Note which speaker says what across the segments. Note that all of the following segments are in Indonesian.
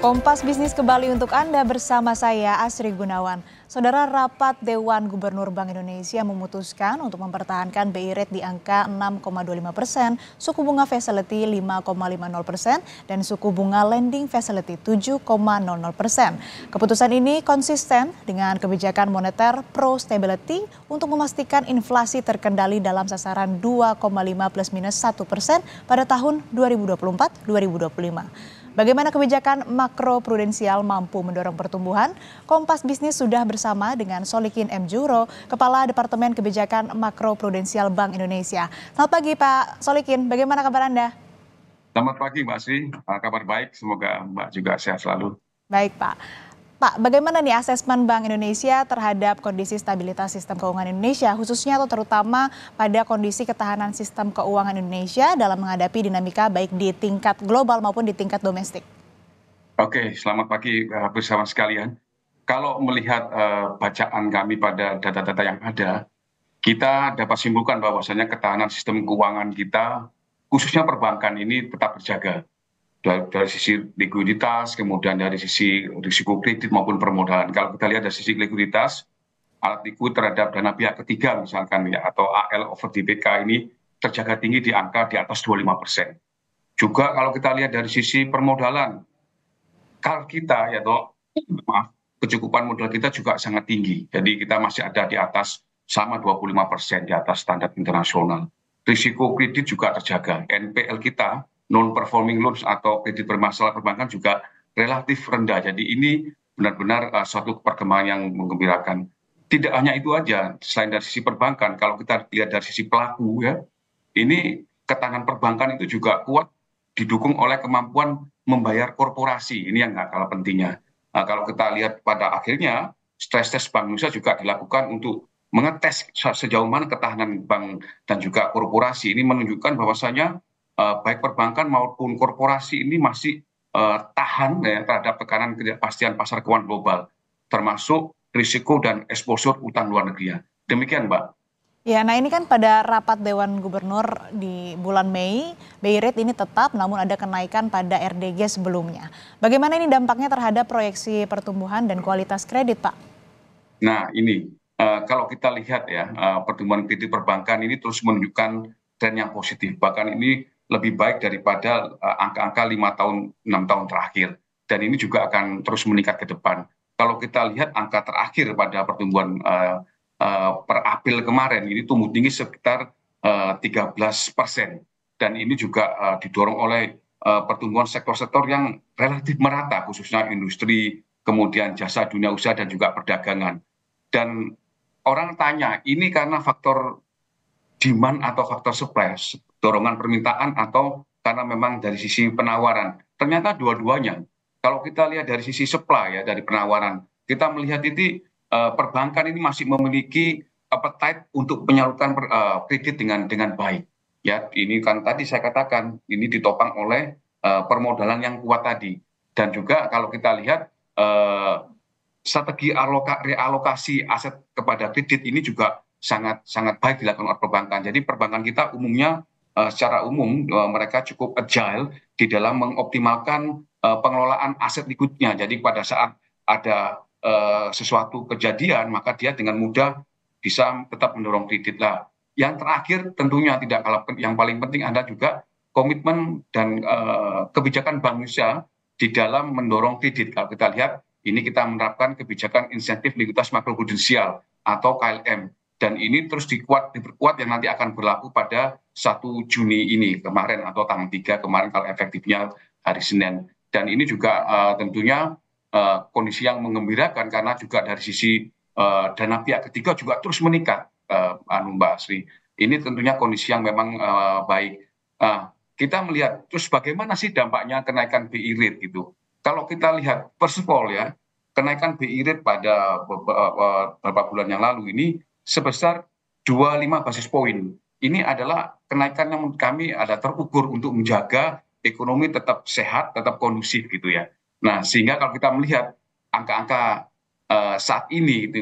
Speaker 1: Kompas Bisnis kembali untuk Anda bersama saya Asri Gunawan. Saudara rapat Dewan Gubernur Bank Indonesia memutuskan untuk mempertahankan BI rate di angka 6,25 persen, suku bunga facility 5,50 persen, dan suku bunga lending facility 7,00 persen. Keputusan ini konsisten dengan kebijakan moneter pro stability untuk memastikan inflasi terkendali dalam sasaran 2,5 plus minus 1 persen pada tahun 2024-2025. Bagaimana kebijakan makro prudensial mampu mendorong pertumbuhan? Kompas Bisnis sudah bersama dengan Solikin M. Juro, Kepala Departemen Kebijakan Makro Prudensial Bank Indonesia. Selamat pagi Pak Solikin, bagaimana kabar Anda?
Speaker 2: Selamat pagi Mbak Sri, ah, kabar baik, semoga Mbak juga sehat selalu.
Speaker 1: Baik Pak. Pak, bagaimana nih asesmen Bank Indonesia terhadap kondisi stabilitas sistem keuangan Indonesia, khususnya atau terutama pada kondisi ketahanan sistem keuangan Indonesia dalam menghadapi dinamika baik di tingkat global maupun di tingkat domestik?
Speaker 2: Oke, selamat pagi eh, bersama sekalian. Kalau melihat uh, bacaan kami pada data-data yang ada, kita dapat simpulkan bahwasanya ketahanan sistem keuangan kita, khususnya perbankan ini tetap terjaga dari sisi likuiditas, kemudian dari sisi risiko kredit maupun permodalan. Kalau kita lihat dari sisi likuiditas, alat likuid terhadap dana pihak ketiga misalkan ya atau AL over DBK ini terjaga tinggi di angka di atas 25 persen. Juga kalau kita lihat dari sisi permodalan, kal kita ya toh maaf kecukupan modal kita juga sangat tinggi. Jadi kita masih ada di atas sama 25 persen di atas standar internasional. Risiko kredit juga terjaga. NPL kita non performing loans atau kredit bermasalah perbankan juga relatif rendah jadi ini benar-benar uh, suatu perkembangan yang mengembirakan tidak hanya itu aja selain dari sisi perbankan kalau kita lihat dari sisi pelaku ya ini ketahanan perbankan itu juga kuat didukung oleh kemampuan membayar korporasi ini yang nggak kalah pentingnya nah, kalau kita lihat pada akhirnya stress test bank Indonesia juga dilakukan untuk mengetes sejauh mana ketahanan bank dan juga korporasi ini menunjukkan bahwasanya Eh, baik perbankan maupun korporasi ini masih eh, tahan ya, terhadap tekanan ketidakpastian pasar keuangan global, termasuk risiko dan eksposur utang luar negeri. Ya. Demikian, Mbak.
Speaker 1: Ya, nah ini kan pada rapat Dewan Gubernur di bulan Mei, BI rate ini tetap namun ada kenaikan pada RDG sebelumnya. Bagaimana ini dampaknya terhadap proyeksi pertumbuhan dan kualitas kredit, Pak?
Speaker 2: Nah, ini uh, kalau kita lihat ya, uh, pertumbuhan kredit perbankan ini terus menunjukkan tren yang positif. Bahkan ini lebih baik daripada eh, angka-angka lima -angka tahun enam tahun terakhir dan ini juga akan terus meningkat ke depan. Kalau kita lihat angka terakhir pada pertumbuhan uh, uh, per April kemarin ini tumbuh tinggi sekitar uh, 13 persen dan ini juga uh, didorong oleh uh, pertumbuhan sektor-sektor yang relatif merata khususnya industri kemudian jasa dunia usaha dan juga perdagangan. Dan orang tanya, ini karena faktor demand atau faktor supply dorongan permintaan atau karena memang dari sisi penawaran. Ternyata dua-duanya. Kalau kita lihat dari sisi supply ya dari penawaran, kita melihat ini eh, perbankan ini masih memiliki appetite untuk menyalurkan eh, kredit dengan dengan baik. Ya, ini kan tadi saya katakan ini ditopang oleh eh, permodalan yang kuat tadi. Dan juga kalau kita lihat strategi aloka, realokasi aset kepada kredit ini juga sangat sangat baik dilakukan oleh perbankan. Jadi perbankan kita umumnya Eh, secara umum eh, mereka cukup agile di dalam mengoptimalkan eh, pengelolaan aset liquidnya. Jadi pada saat ada sesuatu kejadian maka dia dengan mudah bisa tetap mendorong kredit. Nah, yang terakhir tentunya tidak kalah yang paling penting ada juga komitmen dan kebijakan Bank Indonesia di dalam mendorong kredit. Kalau kita lihat ini kita menerapkan kebijakan insentif likuiditas makroprudensial atau KLM dan ini terus dikuat diperkuat yang nanti akan berlaku pada 1 Juni ini kemarin atau tanggal 3 kemarin kalau efektifnya hari Senin dan ini juga uh, tentunya uh, kondisi yang mengembirakan karena juga dari sisi uh, dana pihak ketiga juga terus meningkat uh, anu Mbak Asri ini tentunya kondisi yang memang uh, baik uh, kita melihat terus bagaimana sih dampaknya kenaikan BI e rate gitu kalau kita lihat first of all ya kenaikan BI e rate pada beberapa bulan yang lalu ini sebesar 25 basis poin. Ini adalah kenaikan yang menurut kami ada terukur untuk menjaga ekonomi tetap sehat, tetap kondusif gitu ya. Nah, sehingga kalau kita melihat angka-angka uh, saat ini itu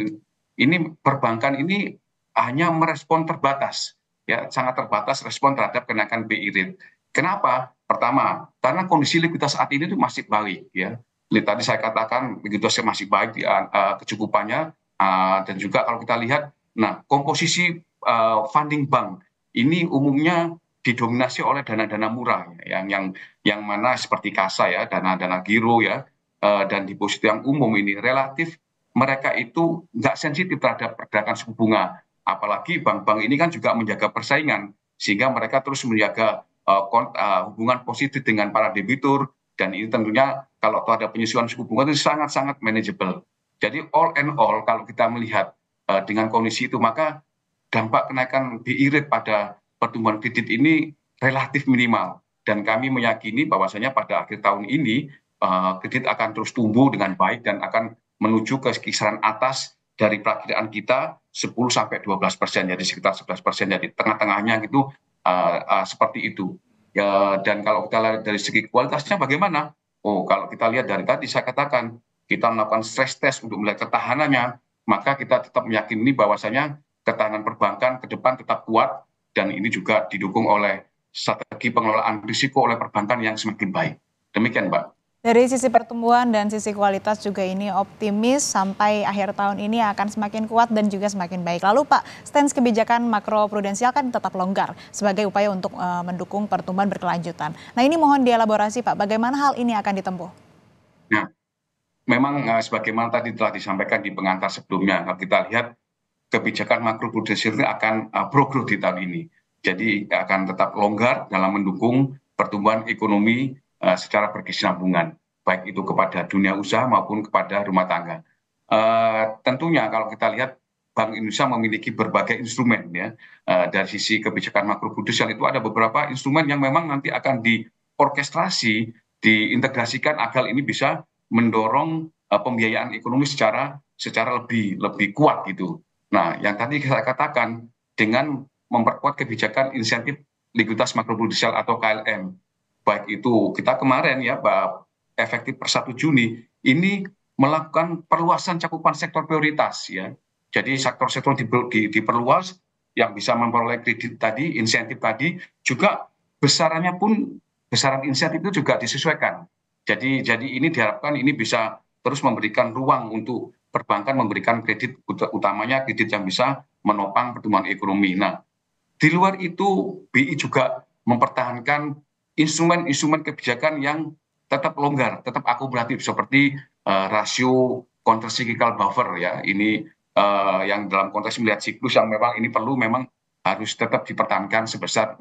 Speaker 2: ini perbankan ini hanya merespon terbatas ya, sangat terbatas respon terhadap kenaikan BI rate. Kenapa? Pertama, karena kondisi likuiditas saat ini itu masih baik ya. Tadi saya katakan begitu masih baik di uh, kecukupannya uh, dan juga kalau kita lihat nah komposisi eh, funding bank ini umumnya didominasi oleh dana dana murah yang yang yang mana seperti kasa ya dana dana giro ya eh, dan deposito yang umum ini relatif mereka itu nggak sensitif terhadap pergerakan suku bunga apalagi bank-bank ini kan juga menjaga persaingan sehingga mereka terus menjaga uh, hubungan positif dengan para debitur dan ini tentunya kalau ada penyesuaian suku bunga itu sangat-sangat manageable. Jadi all and all kalau kita melihat Eh, dengan kondisi itu maka dampak kenaikan biirit pada pertumbuhan kredit ini relatif minimal dan kami meyakini bahwasanya pada akhir tahun ini eh, kredit akan terus tumbuh dengan baik dan akan menuju ke kisaran atas dari perakiraan kita 10 sampai 12 persen, jadi sekitar 11 persen, jadi tengah-tengahnya gitu eh, seperti itu. Ya, dan kalau kita lihat dari segi kualitasnya bagaimana? Oh, kalau kita lihat dari tadi saya katakan kita melakukan stress test untuk melihat ketahanannya, maka kita tetap meyakini bahwasanya ketahanan perbankan ke depan tetap kuat dan ini juga didukung oleh strategi pengelolaan risiko oleh perbankan yang semakin baik. Demikian, Mbak.
Speaker 1: Dari sisi pertumbuhan dan sisi kualitas juga ini optimis sampai akhir tahun ini akan semakin kuat dan juga semakin baik. Lalu Pak, stance kebijakan makro prudensial kan tetap longgar sebagai upaya untuk eh, mendukung pertumbuhan berkelanjutan. Nah ini mohon dielaborasi Pak, bagaimana hal ini akan ditempuh?
Speaker 2: Nah, memang eh, sebagaimana tadi telah disampaikan di pengantar sebelumnya kalau kita lihat kebijakan makro prudensial itu akan eh, progres di tahun ini jadi akan tetap longgar dalam mendukung pertumbuhan ekonomi eh, secara berkesinambungan baik itu kepada dunia usaha maupun kepada rumah tangga tentunya kalau kita lihat Bank Indonesia memiliki berbagai instrumen ya dari sisi kebijakan prudensial itu ada beberapa instrumen yang memang nanti akan diorkestrasi diintegrasikan agar ini bisa mendorong eh, pembiayaan ekonomi secara secara lebih lebih kuat gitu. Nah, yang tadi saya katakan dengan memperkuat kebijakan insentif likuiditas makroprudensial atau KLM, baik itu kita kemarin ya, Pak, efektif per 1 Juni ini melakukan perluasan cakupan sektor prioritas ya. Jadi sektor-sektor di, di, diperluas yang bisa memperoleh kredit tadi, insentif tadi, juga besarannya pun besaran insentif itu juga disesuaikan jadi jadi ini diharapkan ini bisa terus memberikan ruang untuk perbankan memberikan kredit utamanya kredit yang bisa menopang pertumbuhan ekonomi. Nah, di luar itu BI juga mempertahankan instrumen-instrumen kebijakan yang tetap longgar, tetap akumulatif seperti uh, rasio kontrasiklikal buffer ya. Ini uh, yang dalam konteks melihat siklus yang memang ini perlu memang harus tetap dipertahankan sebesar 0%.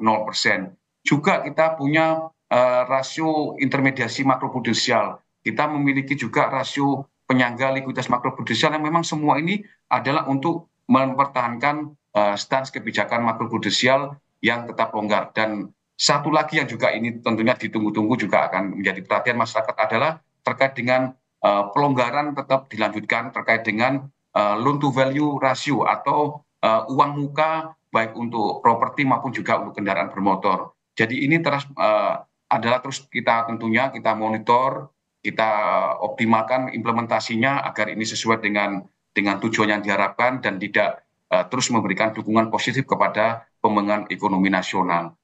Speaker 2: Juga kita punya Eh, rasio intermediasi makroprudensial. Kita memiliki juga rasio penyangga likuiditas makroprudensial yang memang semua ini adalah untuk mempertahankan uh, eh, stance kebijakan makroprudensial yang tetap longgar. Dan satu lagi yang juga ini tentunya ditunggu-tunggu juga akan menjadi perhatian masyarakat adalah terkait dengan uh, pelonggaran tetap dilanjutkan terkait dengan uh, loan to value ratio atau uh, uang muka baik untuk properti maupun juga untuk kendaraan bermotor. Jadi ini terus uh, adalah terus kita tentunya kita monitor, kita eh, optimalkan implementasinya agar ini sesuai dengan dengan tujuan yang diharapkan dan tidak uh, terus memberikan dukungan positif kepada pembangunan ekonomi nasional.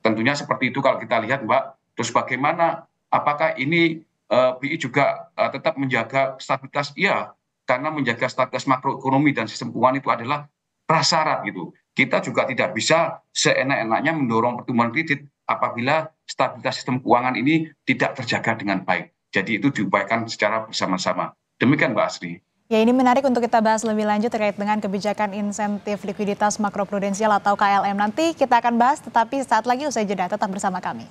Speaker 2: Tentunya seperti itu kalau kita lihat Mbak, terus bagaimana apakah ini uh, eh, BI juga uh, tetap menjaga stabilitas? Iya, karena menjaga stabilitas makroekonomi dan sistem keuangan itu adalah prasyarat gitu. Kita juga tidak bisa seenak-enaknya mendorong pertumbuhan kredit apabila stabilitas sistem keuangan ini tidak terjaga dengan baik. Jadi itu diupayakan secara bersama-sama. Demikian Mbak Asri.
Speaker 1: Ya ini menarik untuk kita bahas lebih lanjut terkait dengan kebijakan insentif likuiditas makroprudensial atau KLM. Nanti kita akan bahas tetapi saat lagi usai jeda tetap bersama kami.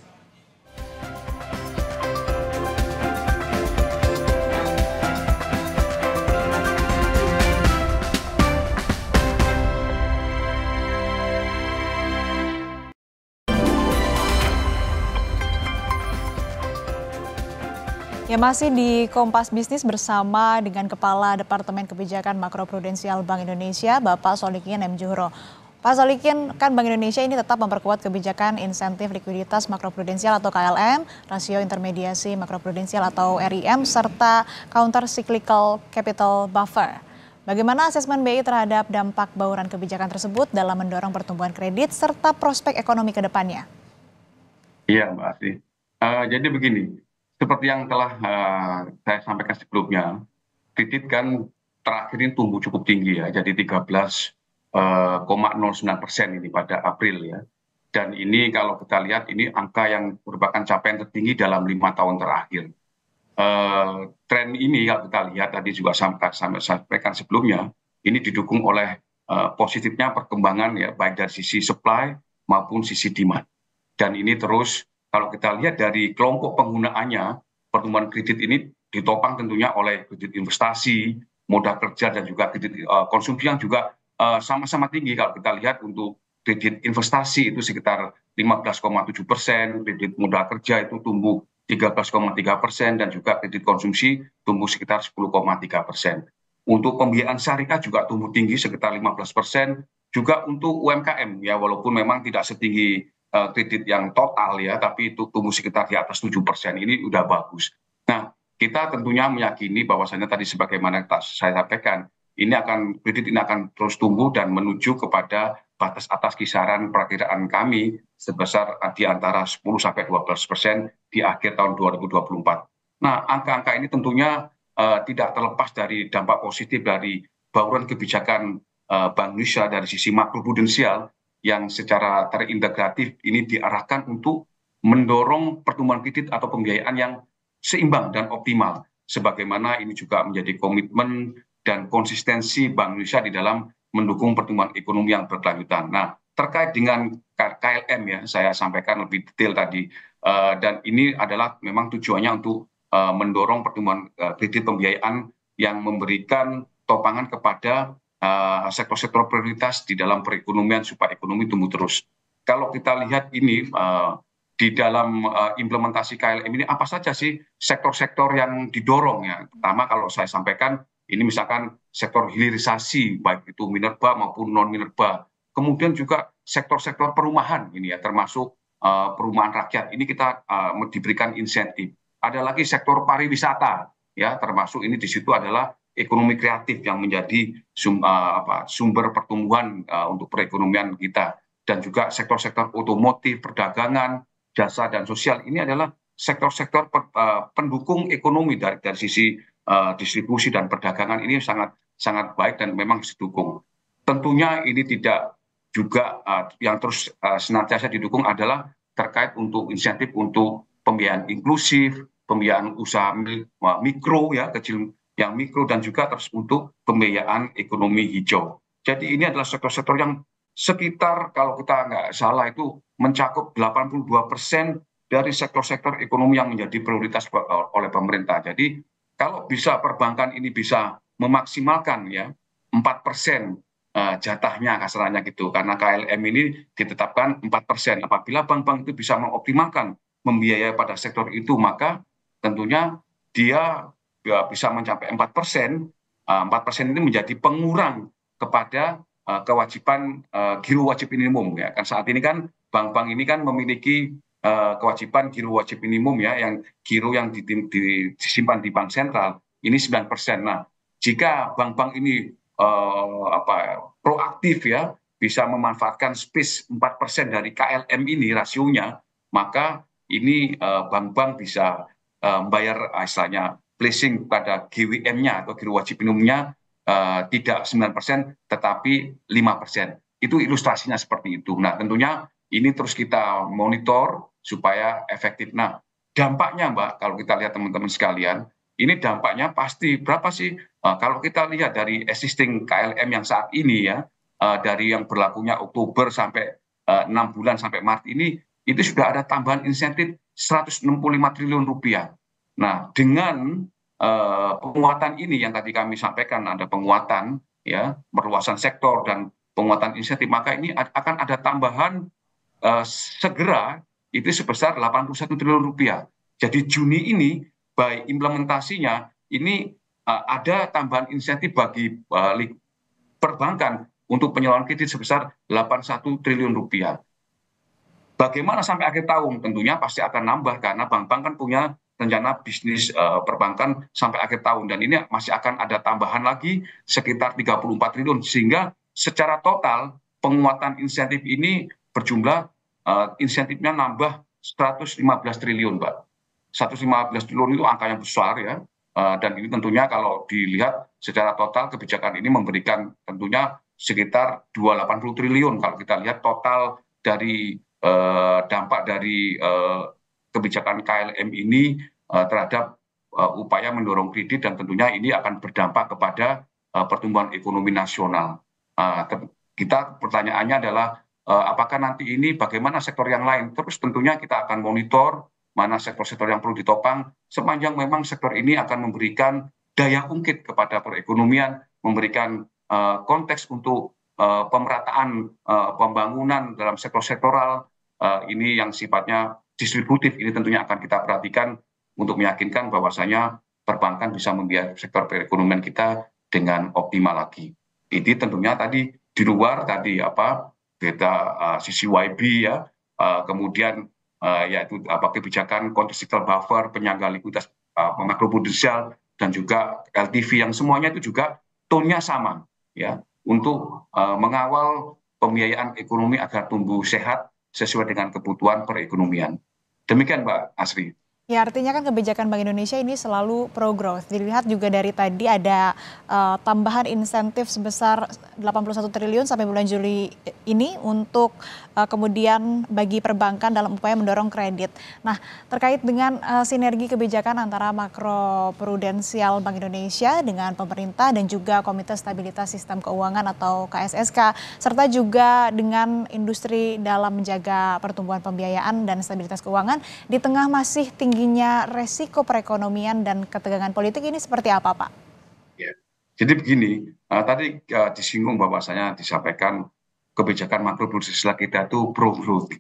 Speaker 1: Ya masih di Kompas Bisnis bersama dengan Kepala Departemen Kebijakan Makroprudensial Bank Indonesia, Bapak Solikin M. Juhro. Pak Solikin, kan Bank Indonesia ini tetap memperkuat kebijakan insentif likuiditas makroprudensial atau KLM, rasio intermediasi makroprudensial atau RIM, serta counter cyclical capital buffer. Bagaimana asesmen BI terhadap dampak bauran kebijakan tersebut dalam mendorong pertumbuhan kredit serta prospek ekonomi ke depannya?
Speaker 2: Iya, Mbak Asih. Eh, uh, jadi begini, seperti yang telah eh, saya sampaikan sebelumnya kredit kan terakhir ini tumbuh cukup tinggi ya jadi 13,09 eh, persen ini pada April ya dan ini kalau kita lihat ini angka yang merupakan capaian tertinggi dalam lima tahun terakhir. Uh, tren ini kalau kita lihat tadi juga sampai sampaikan sebelumnya ini didukung oleh uh, positifnya perkembangan ya baik dari sisi supply maupun sisi demand dan ini terus kalau kita lihat dari kelompok penggunaannya, pertumbuhan kredit ini ditopang tentunya oleh kredit investasi, modal kerja dan juga kredit uh, konsumsi yang juga eh, sama-sama uh, tinggi kalau kita lihat untuk kredit investasi itu sekitar 15,7 persen, kredit modal kerja itu tumbuh 13,3 persen dan juga kredit konsumsi tumbuh sekitar 10,3 persen. Untuk pembiayaan syariah juga tumbuh tinggi sekitar 15 persen. Juga untuk UMKM ya walaupun memang tidak setinggi kredit eh, yang total ya, tapi itu tumbuh sekitar di atas tujuh persen ini udah bagus. Nah, kita tentunya meyakini bahwasannya tadi sebagaimana saya sampaikan, ini akan kredit ini akan terus tumbuh dan menuju kepada batas atas kisaran perkiraan kami sebesar eh, di antara 10 sampai 12 persen di akhir tahun 2024. Nah, angka-angka ini tentunya uh, tidak terlepas dari dampak positif dari bauran kebijakan uh, Bank Indonesia dari sisi makro yang secara terintegratif ini diarahkan untuk mendorong pertumbuhan kredit atau pembiayaan yang seimbang dan optimal. Sebagaimana ini juga menjadi komitmen dan konsistensi Bank Indonesia di dalam mendukung pertumbuhan ekonomi yang berkelanjutan. Nah, terkait dengan KLM ya, saya sampaikan lebih detail tadi. Eh, dan ini adalah memang tujuannya untuk eh, mendorong pertumbuhan eh, kredit pembiayaan yang memberikan topangan kepada Eh, sektor-sektor prioritas di dalam perekonomian supaya ekonomi tumbuh terus. Kalau kita lihat ini eh, di dalam eh, implementasi KLM ini apa saja sih sektor-sektor yang didorong ya? Pertama kalau saya sampaikan ini misalkan sektor hilirisasi baik itu minerba maupun non minerba. Kemudian juga sektor-sektor perumahan ini ya termasuk uh, perumahan rakyat ini kita uh, diberikan insentif. Ada lagi sektor pariwisata ya termasuk ini di situ adalah ekonomi kreatif yang menjadi eh, sumber pertumbuhan eh, untuk perekonomian kita dan juga sektor-sektor otomotif, perdagangan, jasa dan sosial ini adalah sektor-sektor eh, pendukung ekonomi dari, dari sisi uh, distribusi dan perdagangan ini sangat sangat baik dan memang didukung. Tentunya ini tidak juga uh, yang terus uh, senantiasa didukung adalah terkait untuk insentif untuk pembiayaan inklusif, pembiayaan usaha mikro ya kecil yang mikro dan juga terus untuk pembiayaan ekonomi hijau. Jadi ini adalah sektor-sektor yang sekitar kalau kita nggak salah itu mencakup 82 persen dari sektor-sektor ekonomi yang menjadi prioritas oleh pemerintah. Jadi kalau bisa perbankan ini bisa memaksimalkan ya 4 persen eh, jatahnya kasarannya gitu karena KLM ini ditetapkan 4 persen. Apabila bank-bank itu bisa mengoptimalkan membiayai pada sektor itu maka tentunya dia Ya, bisa mencapai empat persen eh, empat persen ini menjadi pengurang kepada eh, kewajiban eh, giro wajib minimum ya kan saat ini kan bank-bank ini kan memiliki kewajiban giro wajib minimum ya yang giro yang disimpan di bank sentral ini 9 persen. Nah, jika bank-bank ini uh, apa proaktif ya bisa memanfaatkan space 4 persen dari KLM ini rasionya, maka ini bank-bank uh, bisa eh, membayar istilahnya placing pada GWM-nya atau giro wajib minimumnya uh, tidak 9% tetapi 5%. Itu ilustrasinya seperti itu. Nah, tentunya ini terus kita monitor supaya efektif. Nah, dampaknya Mbak, kalau kita lihat teman-teman sekalian, ini dampaknya pasti berapa sih? Uh, kalau kita lihat dari existing KLM yang saat ini ya, uh, dari yang berlakunya Oktober sampai enam 6 bulan sampai Maret ini, itu sudah ada tambahan insentif 165 triliun rupiah nah dengan eh, penguatan ini yang tadi kami sampaikan ada penguatan ya perluasan sektor dan penguatan insentif maka ini akan ada tambahan eh, segera itu sebesar 81 triliun rupiah. Jadi Juni ini baik implementasinya ini uh, ada tambahan insentif bagi uh, perbankan untuk penyaluran kredit sebesar 81 triliun rupiah. Bagaimana sampai akhir tahun? Tentunya pasti akan nambah karena bank-bank kan punya rencana bisnis eh, perbankan sampai akhir tahun dan ini masih akan ada tambahan lagi sekitar 34 triliun sehingga secara total penguatan insentif ini berjumlah eh, insentifnya nambah 115 triliun, Mbak. 115 triliun itu angka yang besar ya. Eh, dan ini tentunya kalau dilihat secara total kebijakan ini memberikan tentunya sekitar 280 triliun kalau kita lihat total dari dampak dari kebijakan klm ini eh, terhadap eh, upaya mendorong kredit dan tentunya ini akan berdampak kepada eh, pertumbuhan ekonomi nasional. Ah, kita pertanyaannya adalah apakah nanti ini bagaimana sektor yang lain? Terus tentunya kita akan monitor mana sektor-sektor yang perlu ditopang sepanjang memang sektor ini akan memberikan daya ungkit kepada perekonomian, memberikan konteks untuk pemerataan pembangunan dalam sektor sektoral ini yang sifatnya distributif ini tentunya akan kita perhatikan untuk meyakinkan bahwasanya perbankan bisa membiayai sektor perekonomian kita dengan optimal lagi. Ini tentunya tadi di luar tadi apa beta uh, eh, CCYB ya, uh, kemudian uh, yaitu apa kebijakan countercyclical buffer, penyangga likuiditas uh, makroprudensial dan juga LTV yang semuanya itu juga tonnya sama ya untuk uh, mengawal pembiayaan ekonomi agar tumbuh sehat sesuai dengan kebutuhan perekonomian demikian pak asri
Speaker 1: Ya artinya kan kebijakan Bank Indonesia ini selalu pro growth. Dilihat juga dari tadi ada uh, tambahan insentif sebesar 81 triliun sampai bulan Juli ini untuk uh, kemudian bagi perbankan dalam upaya mendorong kredit. Nah, terkait dengan uh, sinergi kebijakan antara makro prudensial Bank Indonesia dengan pemerintah dan juga Komite Stabilitas Sistem Keuangan atau KSSK serta juga dengan industri dalam menjaga pertumbuhan pembiayaan dan stabilitas keuangan di tengah masih tinggi tingginya resiko perekonomian dan ketegangan politik ini seperti apa, Pak?
Speaker 2: Ya. Jadi begini, uh, tadi uh, disinggung bahwasanya disampaikan kebijakan makro kita itu pro growth.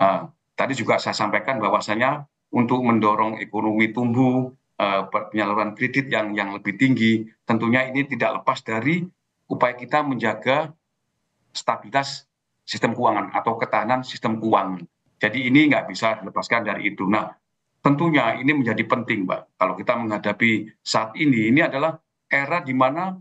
Speaker 2: Uh, tadi juga saya sampaikan bahwasanya untuk mendorong ekonomi tumbuh, uh, penyaluran kredit yang yang lebih tinggi, tentunya ini tidak lepas dari upaya kita menjaga stabilitas sistem keuangan atau ketahanan sistem keuangan. Jadi ini nggak bisa dilepaskan dari itu. Nah, tentunya ini menjadi penting mbak kalau kita menghadapi saat ini ini adalah era di mana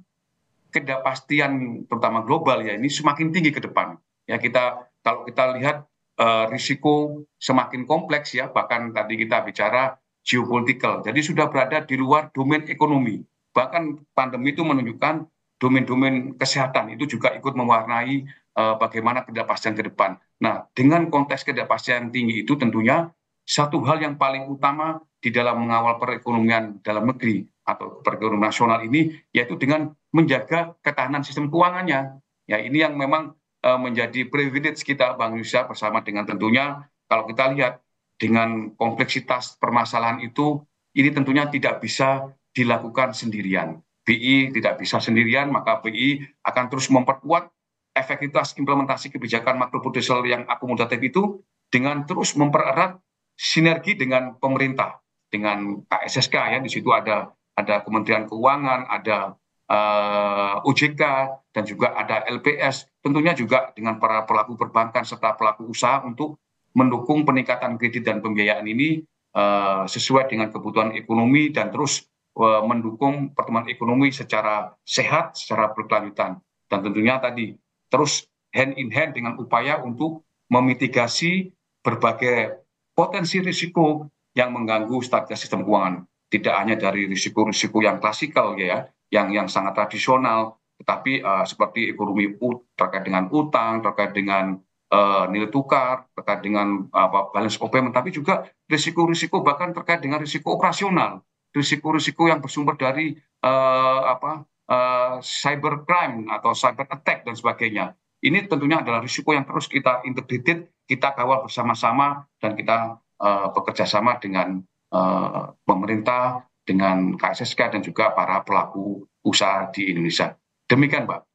Speaker 2: ketidakpastian terutama global ya ini semakin tinggi ke depan ya kita kalau kita lihat eh, risiko semakin kompleks ya bahkan tadi kita bicara geopolitical. jadi sudah berada di luar domain ekonomi bahkan pandemi itu menunjukkan domain-domain kesehatan itu juga ikut mewarnai eh, bagaimana ketidakpastian ke depan nah dengan konteks ketidakpastian tinggi itu tentunya satu hal yang paling utama di dalam mengawal perekonomian dalam negeri atau perekonomian nasional ini yaitu dengan menjaga ketahanan sistem keuangannya. Ya, ini yang memang uh, menjadi privilege kita Bang Yusya bersama dengan tentunya kalau kita lihat dengan kompleksitas permasalahan itu ini tentunya tidak bisa dilakukan sendirian. BI tidak bisa sendirian, maka BI akan terus memperkuat efektivitas implementasi kebijakan makroprudensial yang akomodatif itu dengan terus mempererat sinergi dengan pemerintah, dengan KSSK ya di situ ada ada Kementerian Keuangan, ada uh, eh, OJK dan juga ada LPS, tentunya juga dengan para pelaku perbankan serta pelaku usaha untuk mendukung peningkatan kredit dan pembiayaan ini uh, sesuai dengan kebutuhan ekonomi dan terus uh, mendukung pertumbuhan ekonomi secara sehat, secara berkelanjutan dan tentunya tadi terus hand in hand dengan upaya untuk memitigasi berbagai potensi risiko yang mengganggu stabilitas sistem keuangan tidak hanya dari risiko risiko yang klasikal ya yang yang sangat tradisional tetapi uh, seperti ekonomi ut, terkait dengan utang terkait dengan uh, nilai tukar terkait dengan uh, balance of payment tapi juga risiko-risiko bahkan terkait dengan risiko operasional risiko-risiko yang bersumber dari uh, apa uh, cyber crime atau cyber attack dan sebagainya ini tentunya adalah risiko yang terus kita integrated kita kawal bersama-sama dan kita eh, bekerja sama dengan eh, pemerintah dengan KSSK dan juga para pelaku usaha di Indonesia demikian Pak.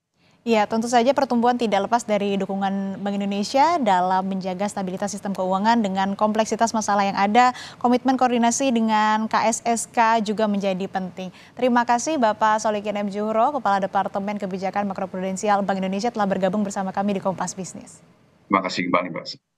Speaker 1: Ya, tentu saja pertumbuhan tidak lepas dari dukungan Bank Indonesia dalam menjaga stabilitas sistem keuangan dengan kompleksitas masalah yang ada. Komitmen koordinasi dengan KSSK juga menjadi penting. Terima kasih Bapak Solikin M. Juhro, Kepala Departemen Kebijakan Makroprudensial Bank Indonesia telah bergabung bersama kami di Kompas Bisnis.
Speaker 2: Terima kasih kembali, Mbak.